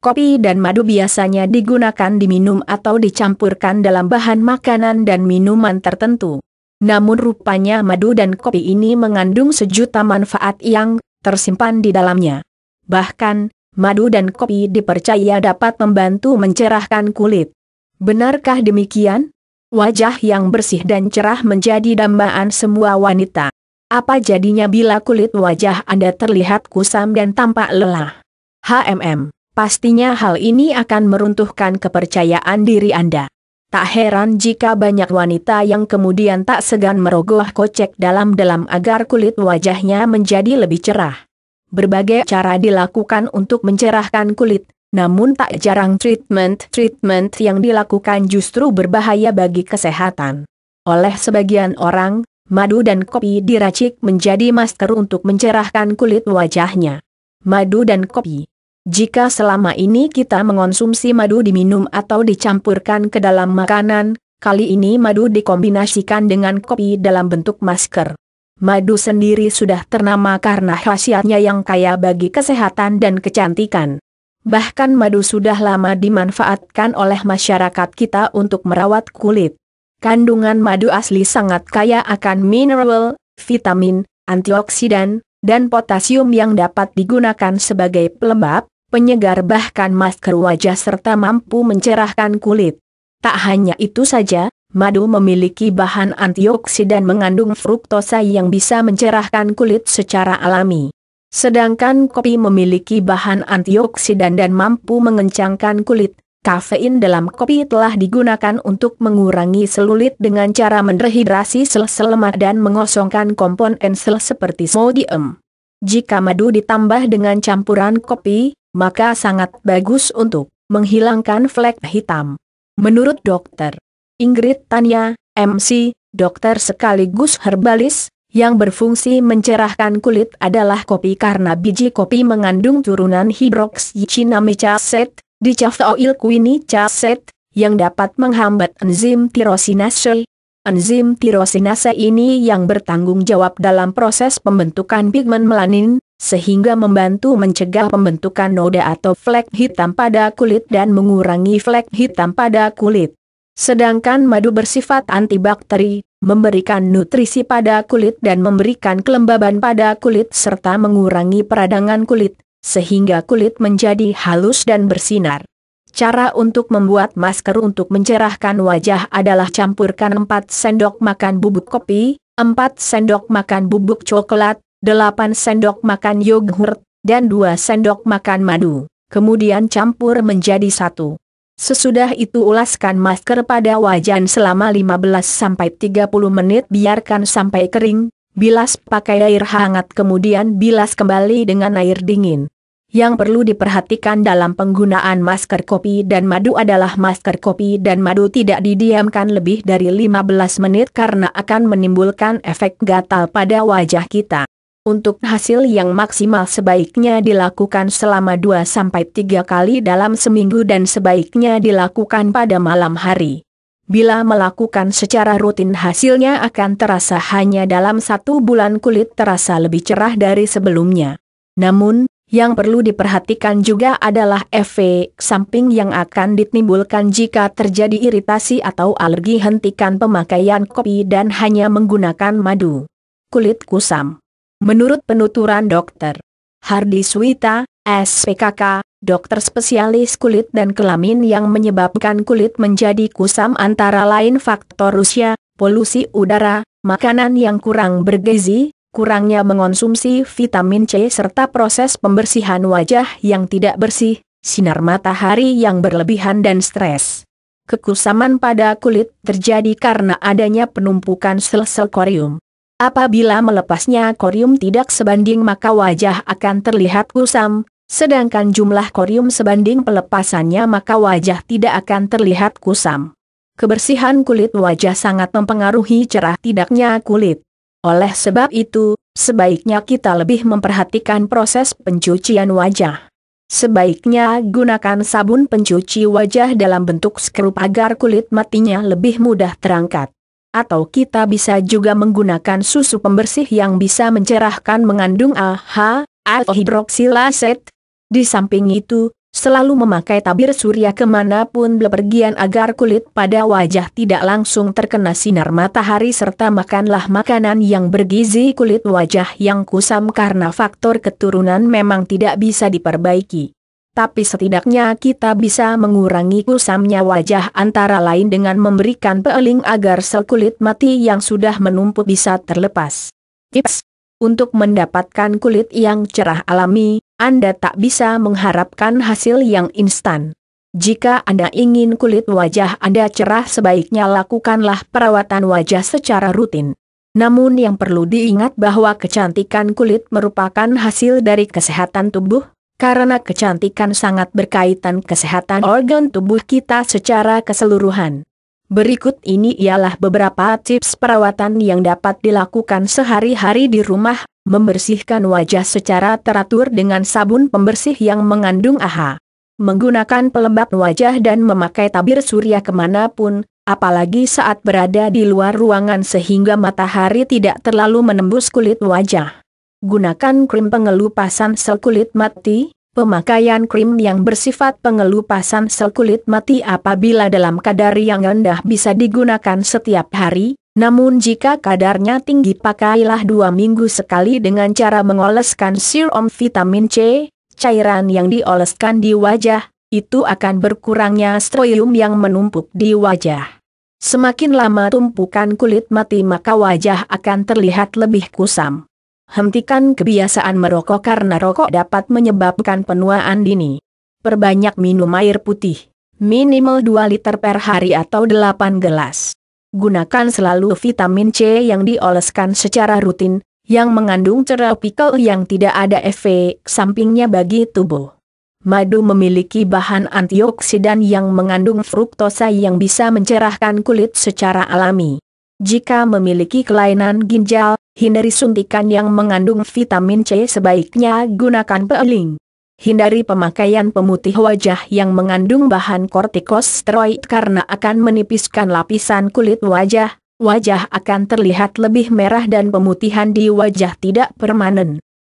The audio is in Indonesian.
Kopi dan madu biasanya digunakan diminum atau dicampurkan dalam bahan makanan dan minuman tertentu. Namun rupanya madu dan kopi ini mengandung sejuta manfaat yang tersimpan di dalamnya. Bahkan, madu dan kopi dipercaya dapat membantu mencerahkan kulit. Benarkah demikian? Wajah yang bersih dan cerah menjadi dambaan semua wanita. Apa jadinya bila kulit wajah Anda terlihat kusam dan tampak lelah? HMM Pastinya hal ini akan meruntuhkan kepercayaan diri Anda. Tak heran jika banyak wanita yang kemudian tak segan merogoh kocek dalam-dalam agar kulit wajahnya menjadi lebih cerah. Berbagai cara dilakukan untuk mencerahkan kulit, namun tak jarang treatment-treatment yang dilakukan justru berbahaya bagi kesehatan. Oleh sebagian orang, madu dan kopi diracik menjadi masker untuk mencerahkan kulit wajahnya. Madu dan kopi jika selama ini kita mengonsumsi madu diminum atau dicampurkan ke dalam makanan, kali ini madu dikombinasikan dengan kopi dalam bentuk masker. Madu sendiri sudah ternama karena khasiatnya yang kaya bagi kesehatan dan kecantikan. Bahkan madu sudah lama dimanfaatkan oleh masyarakat kita untuk merawat kulit. Kandungan madu asli sangat kaya akan mineral, vitamin, antioksidan, dan potasium yang dapat digunakan sebagai pelembab, penyegar bahkan masker wajah serta mampu mencerahkan kulit. Tak hanya itu saja, madu memiliki bahan antioksidan mengandung fruktosa yang bisa mencerahkan kulit secara alami. Sedangkan kopi memiliki bahan antioksidan dan mampu mengencangkan kulit Kafein dalam kopi telah digunakan untuk mengurangi selulit dengan cara mendehidrasi sel-sel lemak dan mengosongkan komponen sel seperti sodium. Jika madu ditambah dengan campuran kopi, maka sangat bagus untuk menghilangkan flek hitam. Menurut dokter Ingrid Tania, MC, dokter sekaligus herbalis, yang berfungsi mencerahkan kulit adalah kopi karena biji kopi mengandung turunan set, di Quini Chaset, yang dapat menghambat enzim tirosinase. Enzim tirosinase ini yang bertanggung jawab dalam proses pembentukan pigmen melanin, sehingga membantu mencegah pembentukan noda atau flek hitam pada kulit dan mengurangi flek hitam pada kulit. Sedangkan madu bersifat antibakteri, memberikan nutrisi pada kulit dan memberikan kelembaban pada kulit serta mengurangi peradangan kulit sehingga kulit menjadi halus dan bersinar. Cara untuk membuat masker untuk mencerahkan wajah adalah campurkan 4 sendok makan bubuk kopi, 4 sendok makan bubuk coklat, 8 sendok makan yogurt, dan 2 sendok makan madu. Kemudian campur menjadi satu. Sesudah itu ulaskan masker pada wajan selama 15-30 menit biarkan sampai kering, bilas pakai air hangat kemudian bilas kembali dengan air dingin. Yang perlu diperhatikan dalam penggunaan masker kopi dan madu adalah masker kopi dan madu tidak didiamkan lebih dari 15 menit karena akan menimbulkan efek gatal pada wajah kita. Untuk hasil yang maksimal sebaiknya dilakukan selama 2-3 kali dalam seminggu dan sebaiknya dilakukan pada malam hari. Bila melakukan secara rutin hasilnya akan terasa hanya dalam satu bulan kulit terasa lebih cerah dari sebelumnya. Namun, yang perlu diperhatikan juga adalah efek samping yang akan ditimbulkan jika terjadi iritasi atau alergi hentikan pemakaian kopi dan hanya menggunakan madu. Kulit kusam. Menurut penuturan dokter Hardi Swita, SPKK, dokter spesialis kulit dan kelamin yang menyebabkan kulit menjadi kusam antara lain faktor usia, polusi udara, makanan yang kurang bergizi, kurangnya mengonsumsi vitamin C serta proses pembersihan wajah yang tidak bersih, sinar matahari yang berlebihan dan stres. Kekusaman pada kulit terjadi karena adanya penumpukan sel-sel korium. Apabila melepasnya korium tidak sebanding maka wajah akan terlihat kusam, sedangkan jumlah korium sebanding pelepasannya maka wajah tidak akan terlihat kusam. Kebersihan kulit wajah sangat mempengaruhi cerah tidaknya kulit. Oleh sebab itu, sebaiknya kita lebih memperhatikan proses pencucian wajah. Sebaiknya gunakan sabun pencuci wajah dalam bentuk skrup agar kulit matinya lebih mudah terangkat. Atau kita bisa juga menggunakan susu pembersih yang bisa mencerahkan mengandung AHA atau hidroksilaset. Di samping itu, Selalu memakai tabir surya kemanapun bepergian agar kulit pada wajah tidak langsung terkena sinar matahari serta makanlah makanan yang bergizi kulit wajah yang kusam karena faktor keturunan memang tidak bisa diperbaiki. Tapi setidaknya kita bisa mengurangi kusamnya wajah antara lain dengan memberikan peeling agar sel kulit mati yang sudah menumpuk bisa terlepas. Tips untuk mendapatkan kulit yang cerah alami, anda tak bisa mengharapkan hasil yang instan. Jika Anda ingin kulit wajah Anda cerah sebaiknya lakukanlah perawatan wajah secara rutin. Namun yang perlu diingat bahwa kecantikan kulit merupakan hasil dari kesehatan tubuh, karena kecantikan sangat berkaitan kesehatan organ tubuh kita secara keseluruhan. Berikut ini ialah beberapa tips perawatan yang dapat dilakukan sehari-hari di rumah, membersihkan wajah secara teratur dengan sabun pembersih yang mengandung AHA. Menggunakan pelembab wajah dan memakai tabir surya kemanapun, apalagi saat berada di luar ruangan sehingga matahari tidak terlalu menembus kulit wajah. Gunakan krim pengelupasan sel kulit mati, Pemakaian krim yang bersifat pengelupasan sel kulit mati apabila dalam kadar yang rendah bisa digunakan setiap hari, namun jika kadarnya tinggi pakailah dua minggu sekali dengan cara mengoleskan serum vitamin C, cairan yang dioleskan di wajah, itu akan berkurangnya stroium yang menumpuk di wajah. Semakin lama tumpukan kulit mati maka wajah akan terlihat lebih kusam hentikan kebiasaan merokok karena rokok dapat menyebabkan penuaan dini. Perbanyak minum air putih, minimal 2 liter per hari atau 8 gelas. Gunakan selalu vitamin C yang dioleskan secara rutin, yang mengandung tropical yang tidak ada efek sampingnya bagi tubuh. Madu memiliki bahan antioksidan yang mengandung fruktosa yang bisa mencerahkan kulit secara alami. Jika memiliki kelainan ginjal, Hindari suntikan yang mengandung vitamin C sebaiknya gunakan peeling. Hindari pemakaian pemutih wajah yang mengandung bahan kortikosteroid karena akan menipiskan lapisan kulit wajah, wajah akan terlihat lebih merah dan pemutihan di wajah tidak permanen.